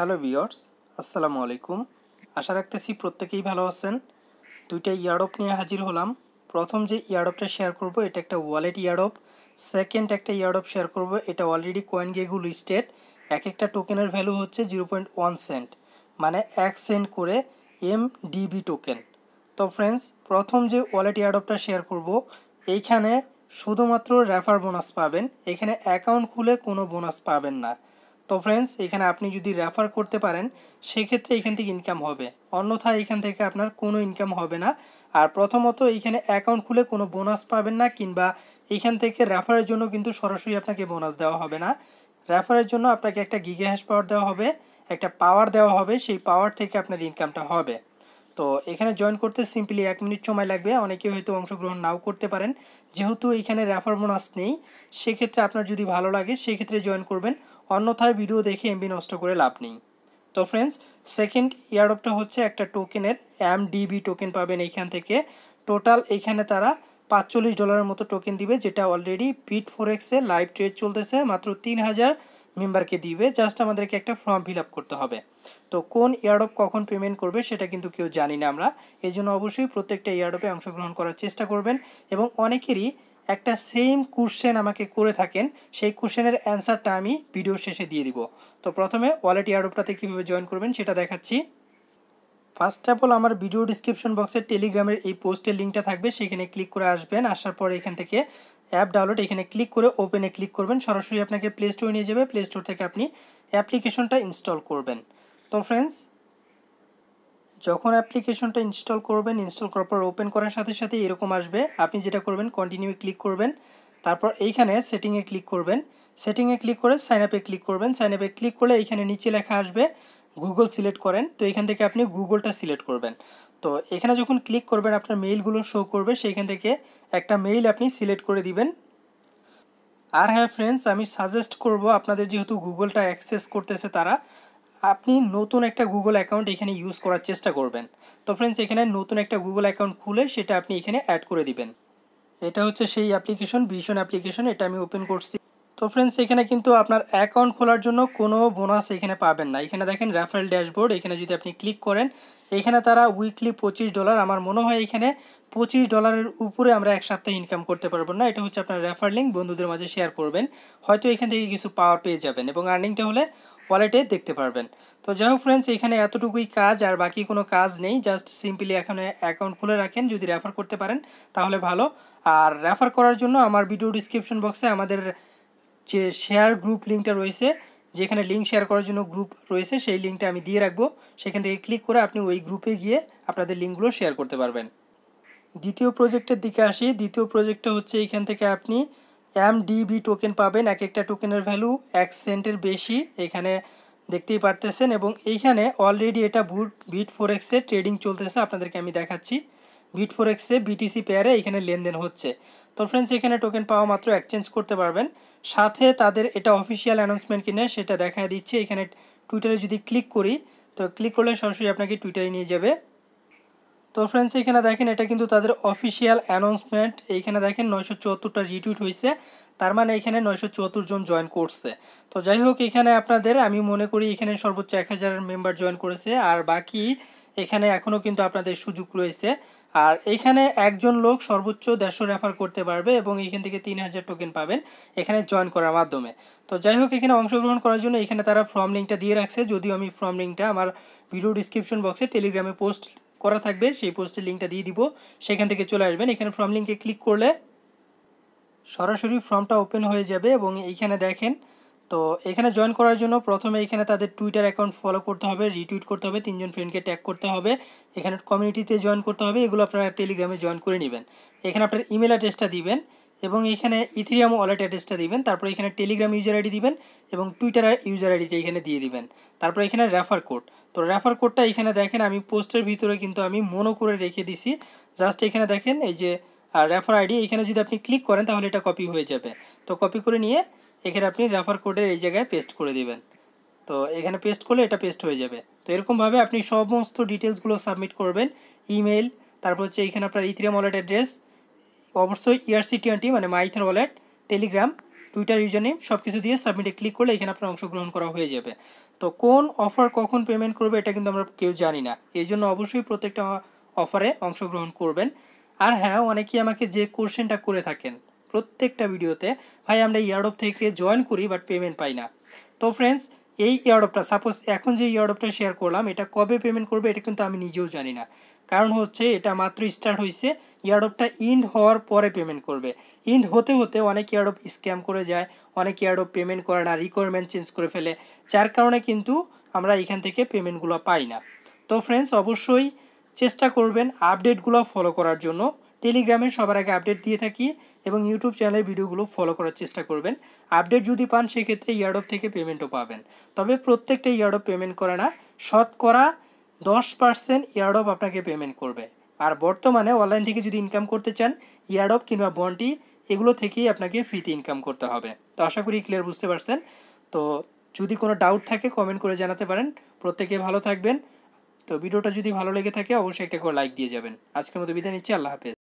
hello বিয়র্স আসসালামু আলাইকুম আশা রাখতেছি প্রত্যেকেই ভালো আছেন দুইটা ইয়ারোপ নিয়ে হাজির হলাম প্রথম যে ইয়ারোপটা শেয়ার করব এটা একটা ওয়ালেট ইয়ারোপ সেকেন্ড একটা ইয়ারডপ শেয়ার করব এটা অলরেডি কয়েন গেগু লিস্টেড এক একটা টোকেনের ভ্যালু হচ্ছে জিরো পয়েন্ট ওয়ান সেন্ট মানে এক সেন্ট করে এম ডিবি টোকেন তো ফ্রেন্ডস প্রথম যে ওয়ালেট ইয়ারডপটা শেয়ার করব এইখানে শুধুমাত্র রেফার বোনাস পাবেন এখানে অ্যাকাউন্ট খুলে কোনো বোনাস পাবেন না তো ফ্রেন্ডস এখানে আপনি যদি রেফার করতে পারেন সেক্ষেত্রে এখান থেকে ইনকাম হবে অন্যথায় এখান থেকে আপনার কোনো ইনকাম হবে না আর প্রথমত এইখানে অ্যাকাউন্ট খুলে কোনো বোনাস পাবেন না কিংবা এখান থেকে রেফারের জন্য কিন্তু সরাসরি আপনাকে বোনাস দেওয়া হবে না রেফারের জন্য আপনাকে একটা গিগে হ্যাশ পাওয়ার দেওয়া হবে একটা পাওয়ার দেওয়া হবে সেই পাওয়ার থেকে আপনার ইনকামটা হবে তো এখানে জয়েন করতে সিম্পলি এক মিনিট সময় লাগবে অনেকে হয়তো অংশগ্রহণ নাও করতে পারেন যেহেতু এখানে রেফার বোনাস নেই সেক্ষেত্রে আপনার যদি ভালো লাগে সেক্ষেত্রে জয়েন করবেন অন্যথায় ভিডিও দেখে এমবি নষ্ট করে লাভ নেই তো ফ্রেন্ডস সেকেন্ড ইয়ারডপটা হচ্ছে একটা টোকেনের এম ডিবি টোকেন পাবেন এইখান থেকে টোটাল এইখানে তারা পাঁচচল্লিশ ডলারের মতো টোকেন দিবে যেটা অলরেডি ফোর ফোরেক্সে লাইভ ট্রেড চলতেছে মাত্র তিন হাজার মেম্বারকে দিবে জাস্ট আমাদেরকে একটা ফর্ম ফিল করতে হবে তো কোন ইয়ারডপ কখন পেমেন্ট করবে সেটা কিন্তু কেউ জানি না আমরা এই জন্য অবশ্যই প্রত্যেকটা ইয়ারডপে অংশগ্রহণ করার চেষ্টা করবেন এবং অনেকেরই একটা সেম কোশ্চেন আমাকে করে থাকেন সেই কোশ্চেনের অ্যান্সারটা আমি ভিডিও শেষে দিয়ে দিব তো প্রথমে ওয়ালেট ইয়ারডপটাতে কীভাবে জয়েন করবেন সেটা দেখাচ্ছি ফার্স্ট অফ অল আমার ভিডিও ডিসক্রিপশন বক্সে টেলিগ্রামের এই পোস্টের লিঙ্কটা থাকবে সেখানে ক্লিক করে আসবেন আসার পরে এখান থেকে অ্যাপ ডাউনলোড এখানে ক্লিক করে ওপেনে ক্লিক করবেন সরাসরি আপনাকে প্লে স্টোরে নিয়ে যাবে প্লে স্টোর থেকে আপনি অ্যাপ্লিকেশনটা ইনস্টল করবেন তো ফ্রেন্ডস যখন অ্যাপ্লিকেশনটা ইনস্টল করবেন ইনস্টল করার পর ওপেন করার সাথে সাথে এরকম আসবে আপনি যেটা করবেন কন্টিনিউ ক্লিক করবেন তারপর এইখানে সেটিংয়ে ক্লিক করবেন সেটিংয়ে ক্লিক করে সাইন আপে ক্লিক করবেন সাইন আপে ক্লিক করলে এইখানে নিচে লেখা আসবে গুগল সিলেক্ট করেন তো এখান থেকে আপনি গুগলটা সিলেক্ট করবেন তো এখানে যখন ক্লিক করবেন আপনার মেইলগুলো শো করবে সেইখান থেকে একটা মেইল আপনি সিলেক্ট করে দিবেন আর হ্যাঁ ফ্রেন্ডস আমি সাজেস্ট করব আপনাদের যেহেতু গুগলটা অ্যাক্সেস করতেছে তারা আপনি নতুন একটা গুগল অ্যাকাউন্ট এখানে ইউজ করার চেষ্টা করবেন তো ফ্রেন্ডস এখানে নতুন একটা গুগল অ্যাকাউন্ট খুলে সেটা আপনি এখানে অ্যাড করে দিবেন এটা হচ্ছে সেই অ্যাপ্লিকেশন ভিশন অ্যাপ্লিকেশন এটা আমি ওপেন করছি তো ফ্রেন্ডস এখানে কিন্তু আপনার অ্যাকাউন্ট খোলার জন্য কোনো বোনাস এখানে পাবেন না এখানে দেখেন রেফারেল ড্যাশবোর্ড এখানে যদি আপনি ক্লিক করেন এখানে তারা উইকলি পঁচিশ ডলার আমার মনে হয় এখানে পঁচিশ ডলারের উপরে আমরা এক সপ্তাহে ইনকাম করতে পারবো না এটা হচ্ছে আপনার রেফার লিঙ্ক বন্ধুদের মাঝে শেয়ার করবেন হয়তো এখান থেকে কিছু পাওয়ার পেয়ে যাবেন এবং আর্নিংটা হলে ওয়ালেটে দেখতে পারবেন তো যাই হোক ফ্রেন্ডস এখানে এতটুকুই কাজ আর বাকি কোনো কাজ নেই জাস্ট সিম্পলি এখানে অ্যাকাউন্ট খুলে রাখেন যদি রেফার করতে পারেন তাহলে ভালো আর রেফার করার জন্য আমার ভিডিও ডিসক্রিপশন বক্সে আমাদের যে শেয়ার গ্রুপ লিঙ্কটা রয়েছে যেখানে লিঙ্ক শেয়ার করার জন্য গ্রুপ রয়েছে সেই লিঙ্কটা আমি দিয়ে রাখবো সেখান থেকে ক্লিক করে আপনি ওই গ্রুপে গিয়ে আপনাদের লিঙ্কগুলো শেয়ার করতে পারবেন দ্বিতীয় প্রজেক্টের দিকে আসি দ্বিতীয় প্রজেক্টটা হচ্ছে এখান থেকে আপনি এমডিবি টোকেন পাবেন এক একটা টোকেনের ভ্যালু এক সেন্টের বেশি এখানে দেখতেই পারতেছেন এবং এইখানে অলরেডি এটা বুট বিট ফোরেক্সে ট্রেডিং চলতেছে আপনাদেরকে আমি দেখাচ্ছি বিট ফোরেক্সে বিটিসি পেয়ারে এখানে লেনদেন হচ্ছে তো ফ্রেন্ডস এখানে টোকেন পাওয়া মাত্র এক্সচেঞ্জ করতে পারবেন সাথে তাদের এটা অফিসিয়াল অ্যানাউন্সমেন্ট কিনে সেটা দেখা দিচ্ছে এখানে টুইটারে যদি ক্লিক করি তো ক্লিক করলে সরাসরি আপনাকে টুইটারে নিয়ে যাবে তো ফ্রেন্ডস এখানে দেখেন এটা কিন্তু তাদের অফিসিয়াল অ্যানাউন্সমেন্ট এইখানে দেখেন নয়শো চুয়াত্তরটা রিটুইট হয়েছে তার মানে এখানে নয়শো চুয়াত্তর জন জয়েন করছে তো যাই হোক এখানে আপনাদের আমি মনে করি এখানে সর্বোচ্চ এক হাজার মেম্বার জয়েন করেছে আর বাকি এখানে এখনও কিন্তু আপনাদের সুযোগ রয়েছে আর এখানে একজন লোক সর্বোচ্চ দেড়শো রেফার করতে পারবে এবং এখান থেকে তিন হাজার টোকেন পাবেন এখানে জয়েন করার মাধ্যমে তো যাই হোক এখানে অংশগ্রহণ করার জন্য এখানে তারা ফর্ম লিঙ্কটা দিয়ে রাখছে যদিও আমি ফর্ম লিঙ্কটা আমার ভিডিও ডিসক্রিপশন বক্সে টেলিগ্রামে পোস্ট করা থাকবে সেই পোস্টের লিঙ্কটা দিয়ে দিব সেখান থেকে চলে আসবেন এখানে ফর্ম লিঙ্কে ক্লিক করলে সরাসরি ফর্মটা ওপেন হয়ে যাবে এবং এইখানে দেখেন তো এখানে জয়েন করার জন্য প্রথমে এখানে তাদের টুইটার অ্যাকাউন্ট ফলো করতে হবে রিটুইট করতে হবে তিনজন ফ্রেন্ডকে ট্যাগ করতে হবে এখানে কমিউনিটিতে জয়েন করতে হবে এগুলো আপনারা টেলিগ্রামে জয়েন করে নেবেন এখানে আপনার ইমেল অ্যাড্রেসটা দিবেন এবং এখানে ইথিরিয়াম ওয়ালেট অ্যাড্রেসটা দিবেন তারপর এখানে টেলিগ্রাম ইউজার আইডি দিবেন এবং টুইটার ইউজার আইডিটা এখানে দিয়ে দিবেন তারপর এখানে রেফার কোড তো রেফার কোডটা এখানে দেখেন আমি পোস্টের ভিতরে কিন্তু আমি মনো করে রেখে দিছি জাস্ট এখানে দেখেন এই যে রেফার আইডি এখানে যদি আপনি ক্লিক করেন তাহলে এটা কপি হয়ে যাবে তো কপি করে নিয়ে এখানে আপনি রেফার কোডের এই জায়গায় পেস্ট করে দেবেন তো এখানে পেস্ট করলে এটা পেস্ট হয়ে যাবে তো এরকমভাবে আপনি সমস্ত ডিটেলসগুলো সাবমিট করবেন ইমেল তারপর হচ্ছে এখানে আপনার ইথিরিয়াম ওয়ালেট অ্যাড্রেস অবশ্যই ইআরসি e টোয়েন্টি মানে মাইথের wallet Telegram Twitter user name সব কিছু দিয়ে সাবমিটে ক্লিক করলে এখানে আপনার অংশগ্রহণ করা হয়ে যাবে তো কোন অফার কখন পেমেন্ট করবে এটা কিন্তু আমরা কেউ জানি না এই জন্য অবশ্যই প্রত্যেকটা অফারে অংশগ্রহণ করবেন আর হ্যাঁ অনেকেই আমাকে যে কোশ্চেনটা করে থাকেন প্রত্যেকটা ভিডিওতে ভাই আমরা ইয়ারোপ থেকে জয়েন করি বাট পেমেন্ট পাই না তো ফ্রেন্ডস এই ইয়ারডপটা সাপোজ এখন যে ইয়ারডপটা শেয়ার করলাম এটা কবে পেমেন্ট করবে এটা কিন্তু আমি নিজেও জানি না কারণ হচ্ছে এটা মাত্র স্টার্ট হয়েছে ইয়ারডপটা ইন্ড হওয়ার পরে পেমেন্ট করবে ইন্ড হতে হতে অনেক ইয়ারডপ স্ক্যাম করে যায় অনেক ইয়ারডপ পেমেন্ট করে না রিকোয়ারমেন্ট চেঞ্জ করে ফেলে যার কারণে কিন্তু আমরা এখান থেকে পেমেন্টগুলো পাই না তো ফ্রেন্ডস অবশ্যই চেষ্টা করবেন আপডেটগুলো ফলো করার জন্য টেলিগ্রামে সবার আগে আপডেট দিয়ে থাকি এবং ইউটিউব চ্যানেলের ভিডিওগুলো ফলো করার চেষ্টা করবেন আপডেট যদি পান সেক্ষেত্রে ইয়ারডপ থেকে পেমেন্টও পাবেন তবে প্রত্যেকটা ইয়ারডপ পেমেন্ট করে না শতকরা দশ পার্সেন্ট ইয়ারডপ আপনাকে পেমেন্ট করবে আর বর্তমানে অনলাইন থেকে যদি ইনকাম করতে চান ইয়ারডপ কিংবা বন্টি এগুলো থেকেই আপনাকে ফ্রিতে ইনকাম করতে হবে তো আশা করি ক্লিয়ার বুঝতে পারছেন তো যদি কোনো ডাউট থাকে কমেন্ট করে জানাতে পারেন প্রত্যেকে ভালো থাকবেন তো ভিডিওটা যদি ভালো লেগে থাকে অবশ্যই একটা করে লাইক দিয়ে যাবেন আজকের মতো বিদায় নিচ্ছি আল্লাহ হাফেজ